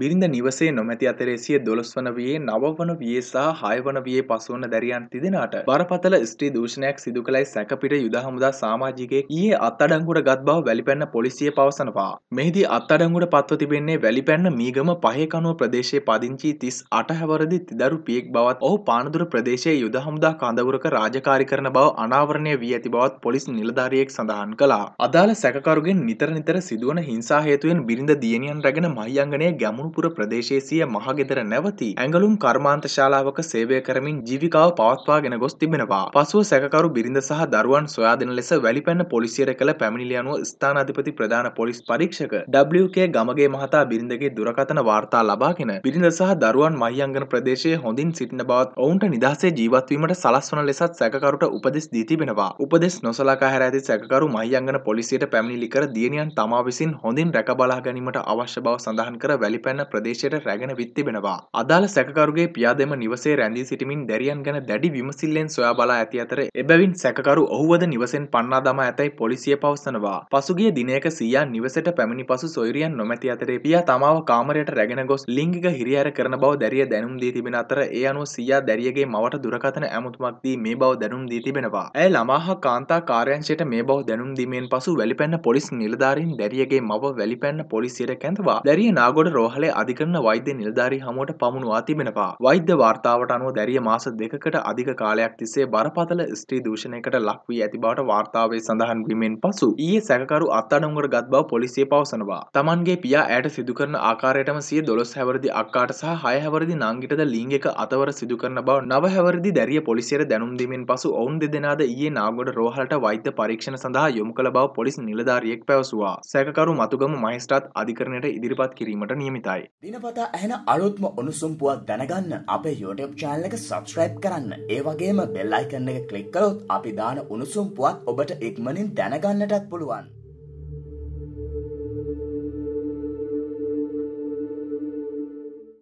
බිරිඳ නිවසේ නොමැති අතරේ සිය දොළොස් වන වයේ නවවන වයේ සහ හයවන වයේ පසුවන දැරියන් තිදෙනට බරපතල ස්ත්‍රී දූෂණයක් සිදු කළයි සැකපිට යුද හමුදා සාමාජිකයෙක් ඊයේ අත්අඩංගුවට ගත් බව වැලිපැන්න පොලිසිය පවසනවා. මෙහිදී අත්අඩංගුවට පත්ව තිබෙන්නේ වැලිපැන්න මීගම පහේකනුව ප්‍රදේශයේ පදිංචි තිස් අට හැවරදි තිදරු පියෙක් බවත් ඔහු පානදුර ප්‍රදේශයේ යුද හමුදා කඳවුරක රාජකාරි කරන බව අනාවරණය වී ඇති බවත් පොලිස් නිලධාරියෙක් සඳහන් කළා. අදාළ සැකකරුගෙන් නිතර නිතර සිදුවන හිංසා හේතුවෙන් බිරිඳ දියණියන් රැගෙන මහියංගනයේ ගැමුණු රාමපුර ප්‍රදේශයේ සිය මහගෙදර නැවතී ඇඟලුම් කර්මාන්ත ශාලාවක සේවය කරමින් ජීවිකාව පවත්වාගෙන ගොස් තිබෙනවා. පසුව සැකකරු බිරිඳ සහ දරුවන් සොයාදෙන ලෙස වැලිපැන්න පොලිසියට කළ පැමිණිලි අනුව ස්ථානාධිපති ප්‍රධාන පොලිස් පරීක්ෂක WK ගමගේ මහතා බිරිඳගේ දුරකථන වාර්තා ලබාගෙන බිරිඳ සහ දරුවන් මහියංගන ප්‍රදේශයේ හොඳින් සිටින බවත් ඔවුන්ට නිදහසේ ජීවත්වීමට සලස්වන ලෙසත් සැකකරුට උපදෙස් දී තිබෙනවා. උපදෙස් නොසලකා හැර ඇති සැකකරු මහියංගන පොලිසියට පැමිණිලි කර දියණියන් තමා විසින් හොඳින් රැකබලා ගැනීමට අවශ්‍ය බව සඳහන් කර වැලිපැන්න යන ප්‍රදේශයට රැගෙන විත්තිබෙනවා. අදාළ සැකරුගේ පියාදෙම නිවසේ රැඳී සිටමින් දැරියන් ගැන දැඩි විමසිල්ලෙන් සොයා බලා ඇති අතර එබැවින් සැකරු ඔහුවද නිවසෙන් පන්නා දමා ඇතැයි පොලිසිය පවසනවා. පසුගිය දිනයක සීයා නිවසට පැමිණි පසු සොයුරියන් නොමැති අතරේ පියා තමාව කාමරයට රැගෙන ගොස් ලිංගික හිරිහැර කරන බව දැරිය දැනුම් දී තිබෙන අතර ඒ අනුව සීයා දැරියගේ මවට දුරකථන ඇමතුමක් දී මේ බව දැනුම් දී තිබෙනවා. ඇය ළමා හා කාන්තා කාර්යංශයට මේ බව දැනුම් දීමෙන් පසු වැලිපැන්න පොලිස් නිලධාරීන් දැරියගේ මව වැලිපැන්න පොලිසියට කැඳවා දැරිය නාගොඩ රෝහලේ මණ්ඩලේ අධිකරණ වෛද්‍ය නිලධාරී හමුවට පමුණුවා තිබෙනවා. වෛද්‍ය වාර්තාවට අනුව දැරිය මාස දෙකකට අධික කාලයක් තිස්සේ බරපතල ස්ත්‍රී දූෂණයකට ලක් වී ඇති බවට වාර්තාවේ සඳහන් වීමෙන් පසු ඊයේ සැකකරු අත්අඩංගුවට ගත් බව පොලිසිය පවසනවා. තමන්ගේ පියා ඇයට සිදුකරන ආකාරයටම සිය දොළොස් හැවරදි අක්කාට සහ හය හැවරදි නංගිටද ලිංගික අතවර සිදුකරන බව නව හැවරදි දැරිය පොලිසියට දැනුම් දීමෙන් පසු ඔවුන් දෙදෙනාද ඊයේ නාගොඩ රෝහලට වෛද්‍ය පරීක්ෂණ සඳහා යොමු කළ බව පොලිස් නිලධාරියෙක් පැවසුවා. සැකකරු මතුගම මහේස්ත්‍රාත් අධිකරණයට ඉදිරිපත් කිරීමට නියමිතයි. අවසරයි. දිනපතා ඇහෙන අලුත්ම උණුසුම්පුුවක් දැනගන්න අපේ YouTube චානලක සබස්ක්‍රයිබ් කරන්න ඒවගේම බෙල්ලයිකන්න එක කලික් කලොත් අපි දාන උණුසුම්පුුවත් ඔබට ඉක්මනින් දැනගන්නටත් පුළුවන්.